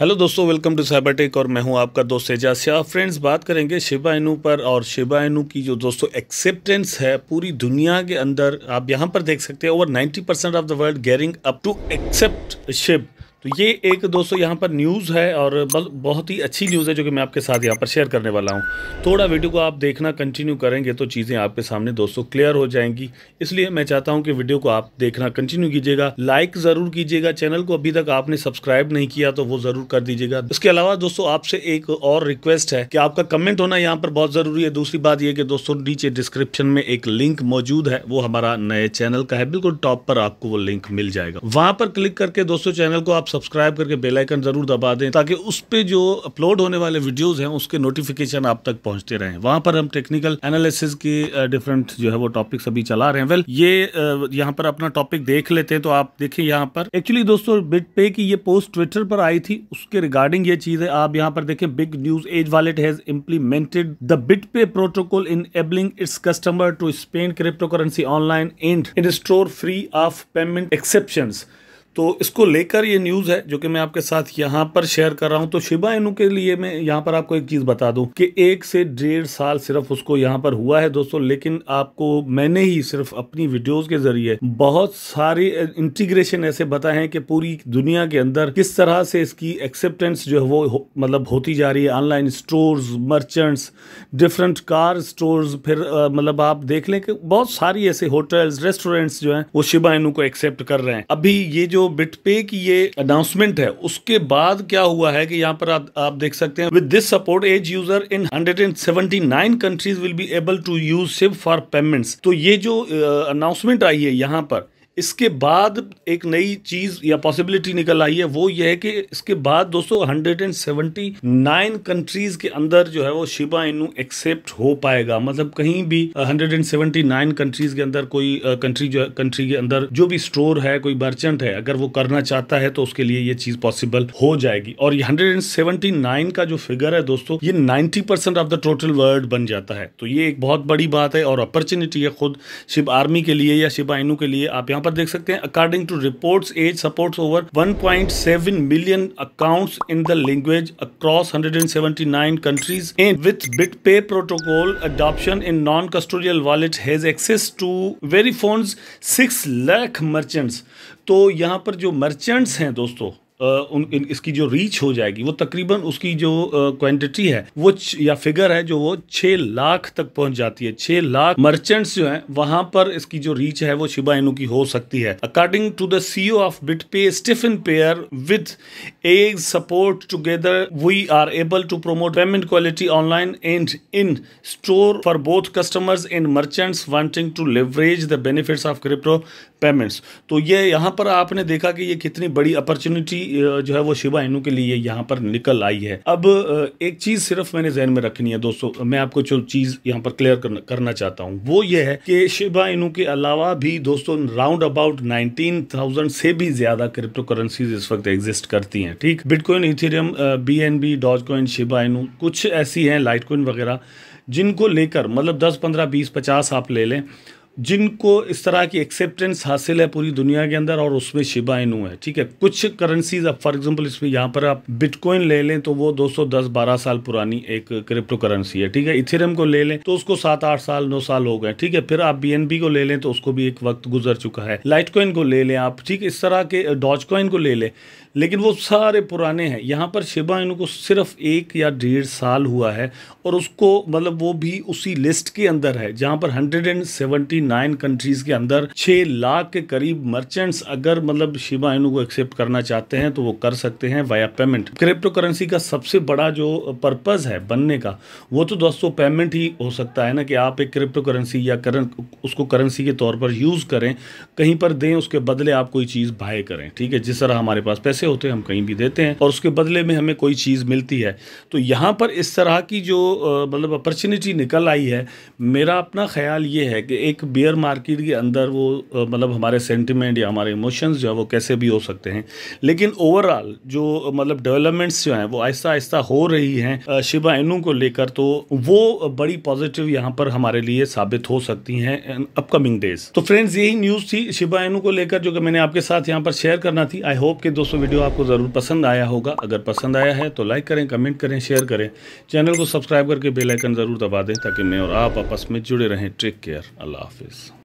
hello दोस्तों welcome to take और मैं हूं आपका दोस्त एजा शाह फ्रेंड्स बात करेंगे शिबा इनू पर और शिबा इनू की जो दोस्तों एक्सेप्टेंस है पूरी दुनिया के अंदर आप यहां पर देख सकते हैं over 90 percent of the world gearing up to accept SHIB तो ये एक दोस्तों यहाँ पर न्यूज़ है और बहुत ही अच्छी न्यूज़ है जो कि मैं आपके साथ यहाँ पर शेयर करने वाला हूँ थोड़ा वीडियो को आप देखना कंटिन्यू करेंगे तो चीज़ें आपके सामने दोस्तों क्लियर हो जाएंगी इसलिए मैं चाहता हूँ कि वीडियो को आप देखना कंटिन्यू कीजिएगा लाइक ज़रूर कीजिएगा चैनल को अभी तक आपने सब्सक्राइब नहीं किया तो वो ज़रूर कर दीजिएगा इसके अलावा दोस्तों आपसे एक और रिक्वेस्ट है कि आपका कमेंट होना यहाँ पर बहुत ज़रूरी है दूसरी बात यह कि दोस्तों नीचे डिस्क्रिप्शन में एक लिंक मौजूद है वो हमारा नए चैनल का है बिल्कुल टॉप पर आपको वो लिंक मिल जाएगा वहाँ पर क्लिक करके दोस्तों चैनल को आप सब्सक्राइब करके बेल आइकन ज़रूर दबा दें ताकि उस पे जो अपलोड होने वाले वीडियोस हैं उसके नोटिफिकेशन आप तक पहुंचते रहें वहाँ पर हम टेक्निकल एनालिसिस की डिफरेंट जो है वो टॉपिक्स अभी चला रहे हैं वेल ये यहाँ पर अपना टॉपिक देख लेते हैं तो आप देखें यहाँ पर एक्चुअली दोस्तों बिट पे की ये पोस्ट ट्विटर पर आई थी उसके रिगार्डिंग ये चीज़ है आप यहाँ पर देखें big news Edge wallet has implemented the BitPay protocol enabling its customer to spend crypto currency online and in store free of payment exception तो इसको लेकर ये न्यूज़ है जो कि मैं आपके साथ यहाँ पर शेयर कर रहा हूँ तो शिबा इनू के लिए मैं यहाँ पर आपको एक चीज़ बता दूँ कि एक से डेढ़ साल सिर्फ उसको यहाँ पर हुआ है दोस्तों लेकिन आपको मैंने ही सिर्फ अपनी वीडियोस के जरिए बहुत सारे इंटीग्रेशन ऐसे बताए हैं कि पूरी दुनिया के अंदर किस तरह से इसकी एक्सेप्टेंस जो है वो हो, मतलब होती जा रही है online stores merchants different car stores फिर आ, मतलब आप देख लें कि बहुत सारी ऐसे होटल्स रेस्टोरेंट्स जो हैं वो शिबा इनू को एक्सेप्ट कर रहे हैं अभी ये जो जो बिटपे की ये अनाउंसमेंट है उसके बाद क्या हुआ है कि यहाँ पर आप, आप देख सकते हैं with this support Edge user in 179 countries will be able to use SHIB for payments तो ये जो अनाउंसमेंट uh, आई है यहाँ पर इसके बाद एक नई चीज़ या पॉसिबिलिटी निकल आई है वो ये है कि इसके बाद दोस्तों 179 कंट्रीज के अंदर जो है वो शिबा इनू एक्सेप्ट हो पाएगा मतलब कहीं भी 179 कंट्रीज के अंदर कोई कंट्री जो कंट्री के अंदर जो भी स्टोर है कोई मर्चेंट है अगर वो करना चाहता है तो उसके लिए ये चीज़ पॉसिबल हो जाएगी और ये नाइन का जो फिगर है दोस्तों ये ninety percent of the total world बन जाता है तो ये एक बहुत बड़ी बात है और अपॉर्चुनिटी है खुद शिव आर्मी के लिए या शिबा इनू के लिए आप यहाँ यहाँ पर देख सकते हैं according to report Edge support over one point seven million account in the language across hundred and seventy nine countries and with BitPay protocol adoption in non custodial wallet has access to very phone six lakh merchants तो यहाँ पर जो merchants हैं दोस्तों उन इसकी जो reach हो जाएगी वो तकरीबन उसकी जो क्वांटिटी है वो या फिगर है जो वो छः लाख तक पहुंच जाती है छः लाख मर्चेंट्स जो हैं वहां पर इसकी जो रीच है वो शिबा इनू की हो सकती है according to the CEO of BitPay Stephen Pair with a support together we are able to promote payment quality online and in store for both customers and merchants wanting to leverage the benefits of crypto payments तो ये यहाँ पर आपने देखा कि ये कितनी बड़ी अपॉर्चुनिटी जो है वो शिवा इनू के लिए यहाँ पर निकल आई है अब एक चीज़ सिर्फ मैंने जहन में रखनी है दोस्तों मैं आपको जो चीज़ यहाँ पर क्लियर करना, चाहता हूँ वो ये है कि शिवा इनू के अलावा भी दोस्तों राउंड अबाउट नाइनटीन थाउजेंड से भी ज्यादा क्रिप्टो करेंसीज इस वक्त एग्जिस्ट करती है ठीक Bitcoin Ethereum B N B Dogecoin Shiba Inu कुछ ऐसी है लाइट कॉइन वगैरह जिनको लेकर मतलब 10 15 20 50 आप ले लें जिनको इस तरह की एक्सेप्टेंस हासिल है पूरी दुनिया के अंदर और उसमें शिबा इनू है ठीक है कुछ करेंसीज अब फॉर एग्जांपल इसमें यहाँ पर आप बिटकॉइन ले लें तो वो 210-12 साल पुरानी एक क्रिप्टो करेंसी है ठीक है इथेरियम को ले लें तो उसको सात आठ साल नौ साल हो गए ठीक है फिर आप बी को ले लें तो उसको भी एक वक्त गुजर चुका है लाइट को ले लें आप ठीक इस तरह के डॉज को ले लें लेकिन वो सारे पुराने हैं यहाँ पर शिबा इनको सिर्फ एक या डेढ़ साल हुआ है और उसको मतलब वो भी उसी लिस्ट के अंदर है जहाँ पर 179 कंट्रीज के अंदर 6 लाख के करीब मर्चेंट्स अगर मतलब शिबा इनु को एक्सेप्ट करना चाहते हैं तो वो कर सकते हैं वाया पेमेंट क्रिप्टो करेंसी का सबसे बड़ा जो पर्पज़ है बनने का वो तो दोस्तों पेमेंट ही हो सकता है ना कि आप एक क्रिप्टो करेंसी या करें, उसको करेंसी के तौर पर यूज़ करें कहीं पर दें उसके बदले आप कोई चीज़ बाय करें ठीक है जिस तरह हमारे पास पैसे पैसे होते हैं हम कहीं भी देते हैं और उसके बदले में हमें कोई चीज़ मिलती है तो यहाँ पर इस तरह की जो मतलब अपॉर्चुनिटी निकल आई है मेरा अपना ख्याल ये है कि एक बियर मार्केट के अंदर वो मतलब हमारे सेंटिमेंट या हमारे इमोशंस जो है वो कैसे भी हो सकते हैं लेकिन ओवरऑल जो मतलब डेवलपमेंट्स जो हैं वो आहिस्ता आहिस्ता हो रही हैं शिबा इनू को लेकर तो वो बड़ी पॉजिटिव यहाँ पर हमारे लिए साबित हो सकती हैं अपकमिंग डेज तो फ्रेंड्स यही न्यूज़ थी शिबा इनू को लेकर जो कि मैंने आपके साथ यहाँ पर शेयर करना थी आई होप के दोस्तों वीडियो आपको ज़रूर पसंद आया होगा अगर पसंद आया है तो लाइक करें कमेंट करें शेयर करें चैनल को सब्सक्राइब करके बेलाइकन ज़रूर दबा दें ताकि मैं और आप आपस में जुड़े रहें टेक केयर अल्लाह हाफिज़